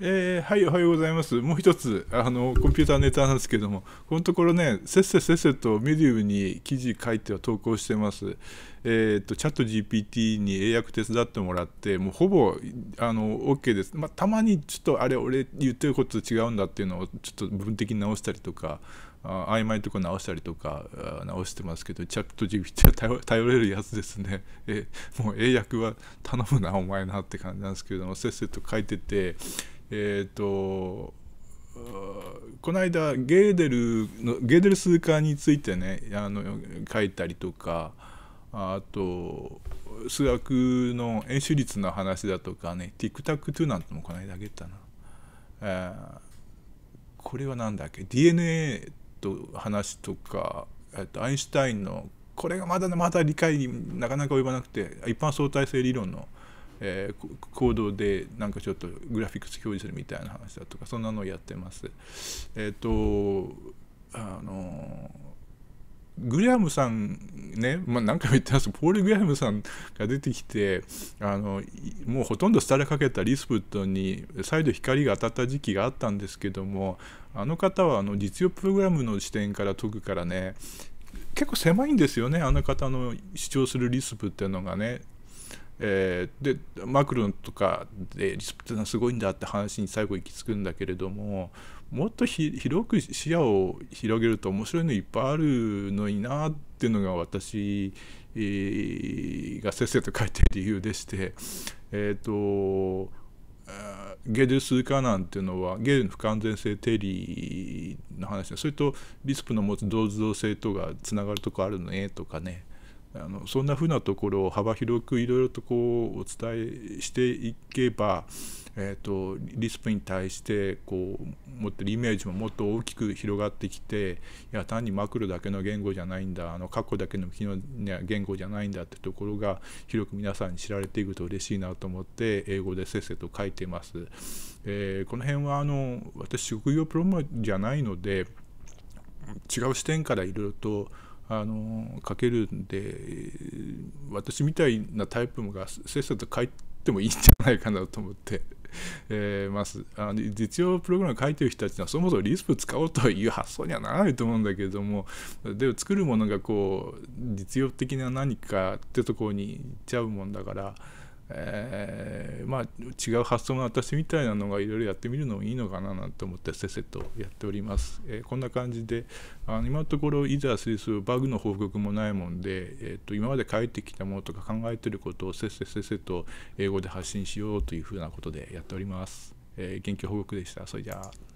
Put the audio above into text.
えー、はい、おはようございます。もう一つ、あの、コンピューターネタなんですけども、このところね、せっせせっせとメディウムに記事書いては投稿してます。えーと、チャット GPT に英訳手伝ってもらってもうほぼあの OK です、まあ、たまにちょっとあれ俺言ってることと違うんだっていうのをちょっと部分的に直したりとか曖昧とこ直したりとか直してますけどチャット GPT は 頼れるやつですね えもう英訳は頼むなお前なって感じなんですけれどもせっせと書いててえっ、ー、とこの間ゲーデルのゲーデル数化についてねあの書いたりとかあと数学の演習率の話だとかね TikTok2 なんてもこの間あげたな、えこれは何だっけ DNA と話とか、えっと、アインシュタインのこれがまだまだ理解になかなか及ばなくて一般相対性理論の、えー、行動でなんかちょっとグラフィックス表示するみたいな話だとかそんなのをやってます。えっ、とあのーグリアムさんね、まあ、何回も言ってますポール・グリアムさんが出てきてあのもうほとんど廃れかけたリスプットに再度光が当たった時期があったんですけどもあの方はあの実用プログラムの視点から解くからね結構狭いんですよねあの方の主張するリスプっていうのがねえー、でマクロンとかでリスプってのはすごいんだって話に最後行き着くんだけれどももっと広く視野を広げると面白いのいっぱいあるのになっていうのが私、えー、がせっせと書いてる理由でして、えーと、ゲデル数化なんていうのはゲデルの不完全性定理の話それとリスプの持つ同時性とがつながるとこあるのねとかね。あのそんなふうなところを幅広くいろいろとこうお伝えしていけば、えーと、リスクに対してこう持ってるイメージももっと大きく広がってきていや単にマクロだけの言語じゃないんだあの過去だけの機能言語じゃないんだってところが広く皆さんに知られていくと嬉しいなと思って英語でせっせと書いてます。えー、この辺はあの私職業プロモじゃないので違う視点からいろいろとあの書けるんで私みたいなタイプがせっせと書いてもいいんじゃないかなと思って。えー、ます。あの実用プログラム書いてる人たちはそもそもリスプ使おうという発想にはならないと思うんだけれどもでも作るものがこう実用的な何かってところに行っちゃうもんだから。えー、まあ違う発想の私みたいなのがいろいろやってみるのもいいのかななんて思ってせっせとやっております、えー、こんな感じであの今のところいざするするバグの報告もないもんで、えーと、と今まで書いてきたものとか考えてることをせっせせっせと英語で発信しようというふうなことでやっております、えー、元気報告でしたそれじゃあ